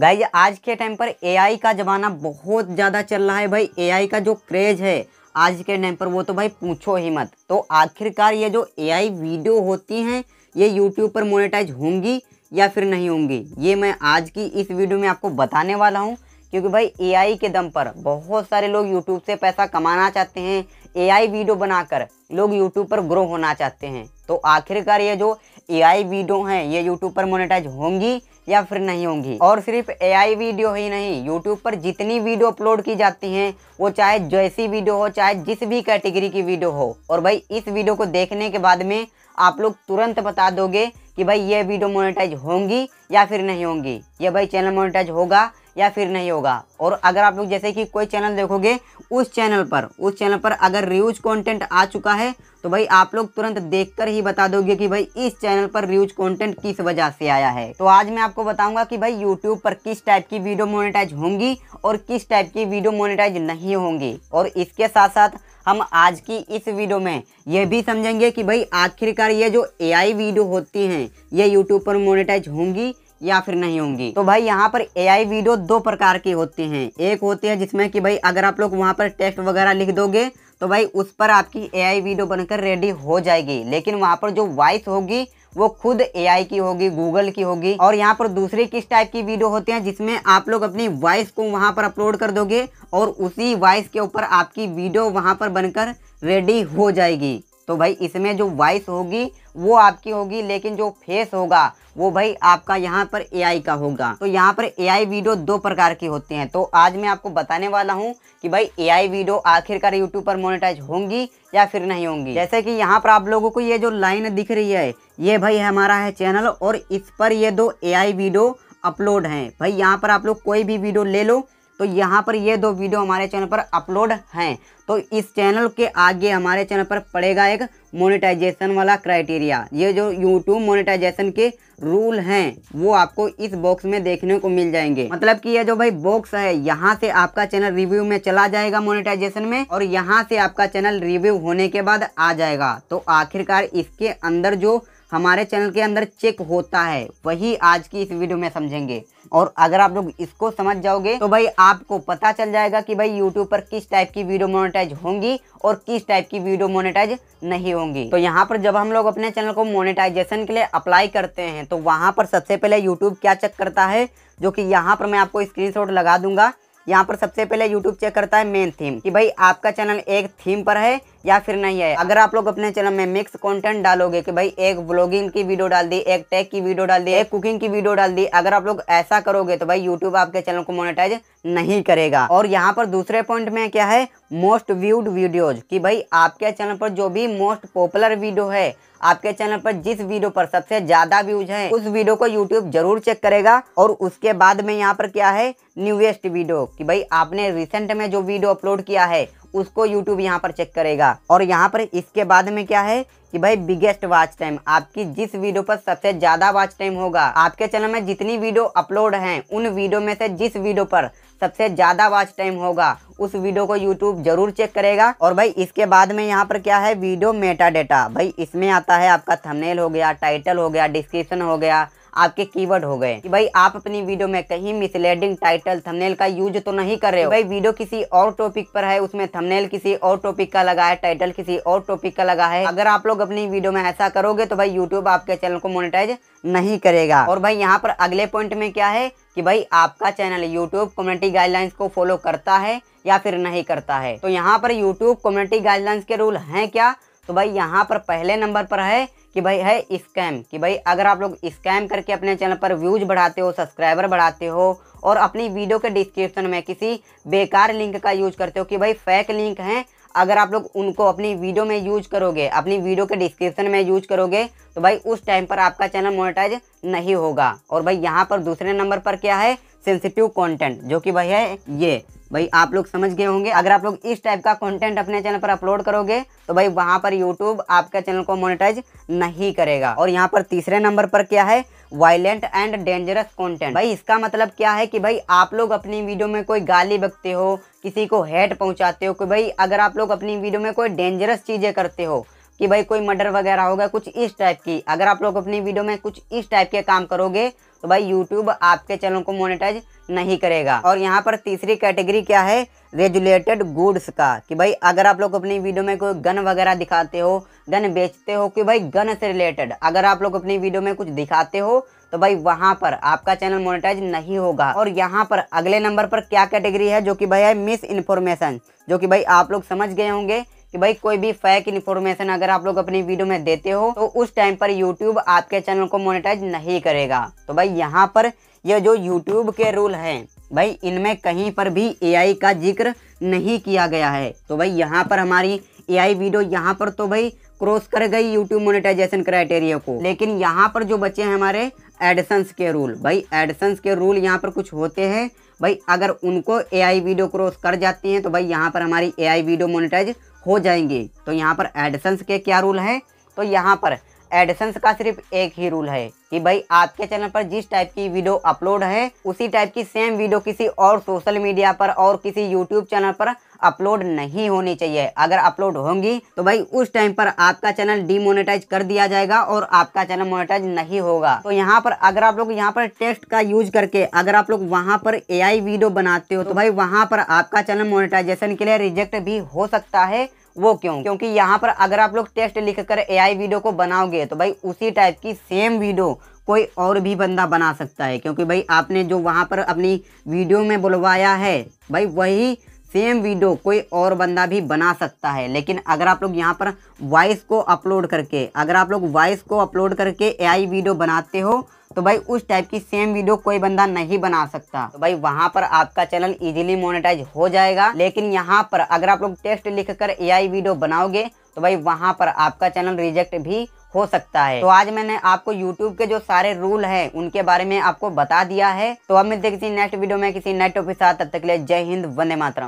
भाई आज के टाइम पर एआई का ज़माना बहुत ज़्यादा चल रहा है भाई एआई का जो क्रेज़ है आज के टाइम पर वो तो भाई पूछो ही मत तो आखिरकार ये जो एआई वीडियो होती हैं ये यूट्यूब पर मोनेटाइज होंगी या फिर नहीं होंगी ये मैं आज की इस वीडियो में आपको बताने वाला हूँ क्योंकि भाई एआई के दम पर बहुत सारे लोग यूट्यूब से पैसा कमाना चाहते हैं एआई वीडियो बनाकर लोग यूट्यूब पर ग्रो होना चाहते हैं तो आखिरकार ये जो एआई वीडियो हैं ये यूट्यूब पर मोनेटाइज होंगी या फिर नहीं होंगी और सिर्फ एआई वीडियो ही नहीं यूट्यूब पर जितनी वीडियो अपलोड की जाती हैं वो चाहे जैसी वीडियो हो चाहे जिस भी कैटेगरी की वीडियो हो और भाई इस वीडियो को देखने के बाद में आप लोग तुरंत बता दोगे कि भाई ये वीडियो मोनेटाइज होंगी या फिर नहीं होंगी ये भाई चैनल मोनेटाइज होगा या फिर नहीं होगा और अगर आप लोग जैसे कि कोई चैनल देखोगे उस चैनल पर उस चैनल पर अगर रिव्यूज कंटेंट आ चुका है तो भाई आप लोग तुरंत देखकर ही बता दोगे कि भाई इस चैनल पर रिव्यूज कंटेंट किस वजह से आया है तो आज मैं आपको बताऊंगा कि भाई यूट्यूब पर किस टाइप की वीडियो मोनिटाइज होंगी और किस टाइप की वीडियो मोनिटाइज नहीं होंगी और इसके साथ साथ हम आज की इस वीडियो में यह भी समझेंगे कि भाई आखिरकार ये जो ए वीडियो होती हैं ये यूट्यूब पर मोनिटाइज होंगी या फिर नहीं होंगी तो भाई यहाँ पर ए वीडियो दो प्रकार की होती है एक होती है जिसमें की भाई अगर आप लोग वहाँ पर टेक्स्ट वगैरह लिख दोगे तो भाई उस पर आपकी ए वीडियो बनकर रेडी हो जाएगी लेकिन वहाँ पर जो वॉइस होगी वो खुद ए की होगी गूगल की होगी और यहाँ पर दूसरी किस टाइप की वीडियो होती हैं जिसमें आप लोग अपनी वॉइस को वहाँ पर अपलोड कर दोगे और उसी वॉइस के ऊपर आपकी वीडियो वहाँ पर बनकर रेडी हो जाएगी तो भाई इसमें जो वॉइस होगी वो आपकी होगी लेकिन जो फेस होगा वो भाई आपका यहाँ पर एआई का होगा तो यहाँ पर एआई वीडियो दो प्रकार की होती हैं तो आज मैं आपको बताने वाला हूँ कि भाई एआई वीडियो आखिरकार यूट्यूब पर मोनेटाइज होंगी या फिर नहीं होंगी जैसे कि यहाँ पर आप लोगों को ये जो लाइन दिख रही है ये भाई हमारा है चैनल और इस पर ये दो ए वीडियो अपलोड हैं भाई यहाँ पर आप लोग कोई भी वीडियो ले लो तो यहाँ पर ये दो वीडियो हमारे चैनल पर अपलोड हैं तो इस चैनल के आगे हमारे चैनल पर पड़ेगा एक मोनेटाइजेशन वाला क्राइटेरिया ये जो यूट्यूब मोनेटाइजेशन के रूल हैं वो आपको इस बॉक्स में देखने को मिल जाएंगे मतलब कि ये जो भाई बॉक्स है यहाँ से आपका चैनल रिव्यू में चला जाएगा मोनेटाइजेशन में और यहाँ से आपका चैनल रिव्यू होने के बाद आ जाएगा तो आखिरकार इसके अंदर जो हमारे चैनल के अंदर चेक होता है वही आज की इस वीडियो में समझेंगे और अगर आप लोग इसको समझ जाओगे तो भाई आपको पता चल जाएगा कि भाई यूट्यूब पर किस टाइप की वीडियो मोनेटाइज होंगी और किस टाइप की वीडियो मोनेटाइज नहीं होंगी तो यहाँ पर जब हम लोग अपने चैनल को मोनेटाइजेशन के लिए अप्लाई करते हैं तो वहाँ पर सबसे पहले यूट्यूब क्या चेक करता है जो कि यहाँ पर मैं आपको स्क्रीन लगा दूंगा यहाँ पर सबसे पहले YouTube चेक करता है मेन थीम कि भाई आपका चैनल एक थीम पर है या फिर नहीं है अगर आप लोग अपने चैनल में मिक्स कंटेंट डालोगे कि भाई एक ब्लॉगिंग की वीडियो डाल दी एक टेक की वीडियो डाल दी एक कुकिंग की वीडियो डाल दी अगर आप लोग ऐसा करोगे तो भाई यूट्यूब आपके चैनल को मोनेटाइज नहीं करेगा और यहाँ पर दूसरे पॉइंट में क्या है मोस्ट व्यूड वीडियोज कि भाई आपके चैनल पर जो भी मोस्ट पॉपुलर वीडियो है आपके चैनल पर जिस वीडियो पर सबसे ज्यादा व्यूज है उस वीडियो को यूट्यूब जरूर चेक करेगा और उसके बाद में यहाँ पर क्या है न्यूएस्ट वीडियो कि भाई आपने रिसेंट में जो वीडियो अपलोड किया है उसको यूट्यूब यहाँ पर चेक करेगा और यहाँ पर इसके बाद में क्या है कि भाई बिगेस्ट वॉच टाइम आपकी जिस वीडियो पर सबसे ज्यादा वॉच टाइम होगा आपके चैनल में जितनी वीडियो अपलोड हैं उन वीडियो में से जिस वीडियो पर सबसे ज्यादा वॉच टाइम होगा उस वीडियो को यूट्यूब जरूर चेक करेगा और भाई इसके बाद में यहाँ पर क्या है वीडियो मेटा डेटा भाई इसमें आता है आपका थमनेल हो गया टाइटल हो गया डिस्क्रिप्शन हो गया आपके कीवर्ड हो गए कि भाई आप अपनी वीडियो में कहीं मिसलेडिंग टाइटल थंबनेल का यूज तो नहीं कर रहे हो भाई वीडियो किसी और टॉपिक पर है उसमें थंबनेल किसी और टॉपिक का लगा है टाइटल किसी और टॉपिक का लगा है अगर आप लोग अपनी वीडियो में ऐसा करोगे तो भाई यूट्यूब आपके चैनल को मोनिटाइज नहीं करेगा और भाई यहाँ पर अगले पॉइंट में क्या है कि भाई आपका चैनल यूट्यूब कम्युनिटी गाइडलाइंस को फॉलो करता है या फिर नहीं करता है तो यहाँ पर यूट्यूब कम्युनिटी गाइडलाइंस के रूल है क्या तो भाई यहाँ पर पहले नंबर पर है कि भाई है स्कैम कि भाई अगर आप लोग स्कैम करके अपने चैनल पर व्यूज बढ़ाते हो सब्सक्राइबर बढ़ाते हो और अपनी वीडियो के डिस्क्रिप्शन में किसी बेकार लिंक का यूज करते हो कि भाई फेक लिंक हैं अगर आप लोग उनको अपनी वीडियो में यूज करोगे अपनी वीडियो के डिस्क्रिप्शन में यूज करोगे तो भाई उस टाइम पर आपका चैनल मोनेटाइज नहीं होगा और भाई यहाँ पर दूसरे नंबर पर क्या है सेंसिटिव कंटेंट जो कि भाई है ये भाई आप लोग समझ गए होंगे अगर आप लोग इस टाइप का कंटेंट अपने चैनल पर अपलोड करोगे तो भाई वहाँ पर यूट्यूब आपके चैनल को मोनेटाइज नहीं करेगा और यहाँ पर तीसरे नंबर पर क्या है वायलेंट एंड डेंजरस कंटेंट भाई इसका मतलब क्या है कि भाई आप लोग अपनी वीडियो में कोई गाली बकते हो किसी को हेट पहुँचाते हो कि भाई अगर आप लोग अपनी वीडियो में कोई डेंजरस चीज़ें करते हो कि भाई कोई मर्डर वगैरह होगा कुछ इस टाइप की अगर आप लोग अपनी वीडियो में कुछ इस टाइप के काम करोगे तो भाई यूट्यूब आपके चैनल को मोनेटाइज नहीं करेगा और यहाँ पर तीसरी कैटेगरी क्या है रेगुलेटेड गुड्स का कि भाई अगर आप लोग अपनी वीडियो में कोई गन वगैरह दिखाते हो गन बेचते हो कि भाई गन से रिलेटेड अगर आप लोग अपनी वीडियो में कुछ दिखाते हो तो भाई वहाँ पर आपका चैनल मोनेटाइज नहीं होगा और यहाँ पर अगले नंबर पर क्या कैटेगरी है जो कि भाई है मिस इन्फॉर्मेशन जो कि भाई आप लोग समझ गए होंगे कि भाई कोई भी फैक इन्फॉर्मेशन अगर आप लोग अपनी वीडियो में देते हो तो उस टाइम पर यूट्यूब आपके चैनल को मोनेटाइज नहीं करेगा तो भाई यहाँ पर ये जो यूट्यूब के रूल हैं भाई इनमें कहीं पर भी ए का जिक्र नहीं किया गया है तो भाई यहाँ पर हमारी आई वीडियो यहाँ पर तो भाई क्रॉस कर गई यूट्यूब मोनेटाइजेशन क्राइटेरिया को लेकिन यहाँ पर जो बचे हैं हमारे एडसन्स के रूल भाई एडसन्स के रूल यहाँ पर कुछ होते हैं भाई अगर उनको आई वीडियो क्रॉस कर जाती हैं तो भाई यहाँ पर हमारी आई वीडियो मोनिटाइज हो जाएंगी तो यहाँ पर एडसन्स के क्या रूल है तो यहाँ पर एडिशन का सिर्फ एक ही रूल है कि भाई आपके चैनल पर जिस टाइप की वीडियो अपलोड है उसी टाइप की सेम वीडियो किसी और सोशल मीडिया पर और किसी यूट्यूब चैनल पर अपलोड नहीं होनी चाहिए अगर अपलोड होंगी तो भाई उस टाइम पर आपका चैनल डीमोनेटाइज कर दिया जाएगा और आपका चैनल मोनेटाइज नहीं होगा तो यहाँ पर अगर आप लोग यहाँ पर टेस्ट का यूज करके अगर आप लोग वहाँ पर एआई वीडियो बनाते हो तो भाई वहाँ पर आपका चैनल मोनेटाइजेशन के लिए रिजेक्ट भी हो सकता है वो क्यों क्योंकि यहाँ पर अगर आप लोग टेक्स्ट लिख कर ए वीडियो को बनाओगे तो भाई उसी टाइप की सेम वीडियो कोई और भी बंदा बना सकता है क्योंकि भाई आपने जो वहाँ पर अपनी वीडियो में बुलवाया है भाई वही सेम वीडियो कोई और बंदा भी बना सकता है लेकिन अगर आप लोग यहाँ पर वॉइस को अपलोड करके अगर आप लोग वॉइस को अपलोड करके ए वीडियो बनाते हो तो भाई उस टाइप की सेम वीडियो कोई बंदा नहीं बना सकता तो भाई वहाँ पर आपका चैनल इजीली मोनेटाइज हो जाएगा लेकिन यहाँ पर अगर आप लोग टेक्स्ट लिखकर एआई वीडियो बनाओगे तो भाई वहाँ पर आपका चैनल रिजेक्ट भी हो सकता है तो आज मैंने आपको YouTube के जो सारे रूल हैं उनके बारे में आपको बता दिया है तो अब मिलते किसी नेक्स्ट वीडियो में किसी नेट टॉपिक साथ तब तक के लिए जय हिंद वंदे मातरम